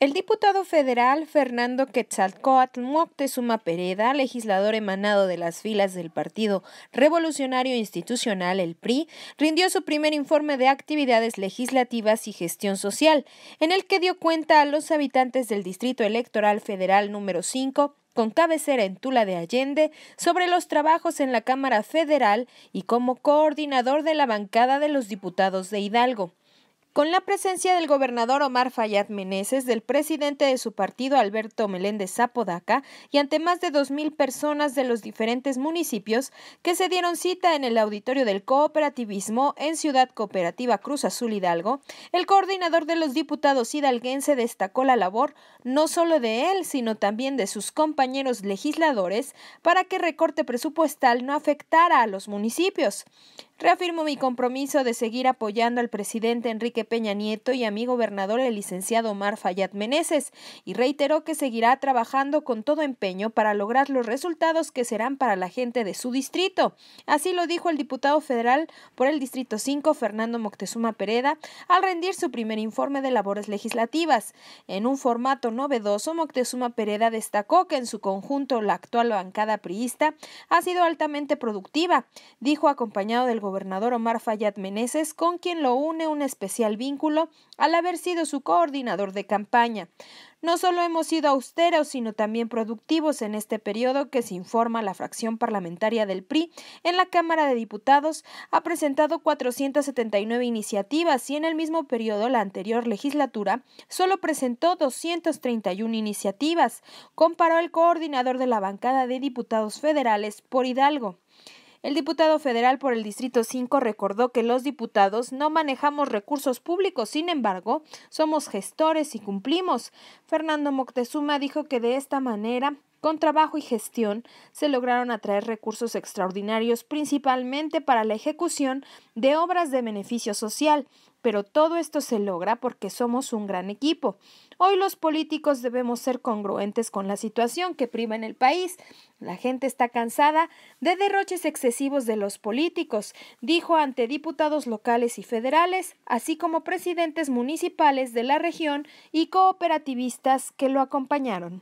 El diputado federal Fernando Quetzalcoatl Moctezuma Pereda, legislador emanado de las filas del Partido Revolucionario Institucional, el PRI, rindió su primer informe de actividades legislativas y gestión social, en el que dio cuenta a los habitantes del Distrito Electoral Federal número 5 con cabecera en Tula de Allende, sobre los trabajos en la Cámara Federal y como coordinador de la bancada de los diputados de Hidalgo con la presencia del gobernador Omar Fayad Meneses, del presidente de su partido Alberto Meléndez Zapodaca y ante más de 2.000 personas de los diferentes municipios que se dieron cita en el auditorio del cooperativismo en Ciudad Cooperativa Cruz Azul Hidalgo, el coordinador de los diputados hidalguense destacó la labor no solo de él, sino también de sus compañeros legisladores para que recorte presupuestal no afectara a los municipios. Reafirmo mi compromiso de seguir apoyando al presidente Enrique Peña Nieto y a mi gobernador el licenciado Omar Fayad Meneses y reiteró que seguirá trabajando con todo empeño para lograr los resultados que serán para la gente de su distrito. Así lo dijo el diputado federal por el Distrito 5, Fernando Moctezuma Pereda, al rendir su primer informe de labores legislativas. En un formato novedoso, Moctezuma Pereda destacó que en su conjunto la actual bancada priista ha sido altamente productiva, dijo acompañado del gobernador gobernador Omar Fayad Meneses, con quien lo une un especial vínculo al haber sido su coordinador de campaña. No solo hemos sido austeros, sino también productivos en este periodo que se informa la fracción parlamentaria del PRI en la Cámara de Diputados ha presentado 479 iniciativas y en el mismo periodo la anterior legislatura solo presentó 231 iniciativas, comparó el coordinador de la bancada de diputados federales por Hidalgo. El diputado federal por el Distrito 5 recordó que los diputados no manejamos recursos públicos, sin embargo, somos gestores y cumplimos. Fernando Moctezuma dijo que de esta manera con trabajo y gestión se lograron atraer recursos extraordinarios principalmente para la ejecución de obras de beneficio social, pero todo esto se logra porque somos un gran equipo. Hoy los políticos debemos ser congruentes con la situación que prima en el país. La gente está cansada de derroches excesivos de los políticos, dijo ante diputados locales y federales, así como presidentes municipales de la región y cooperativistas que lo acompañaron.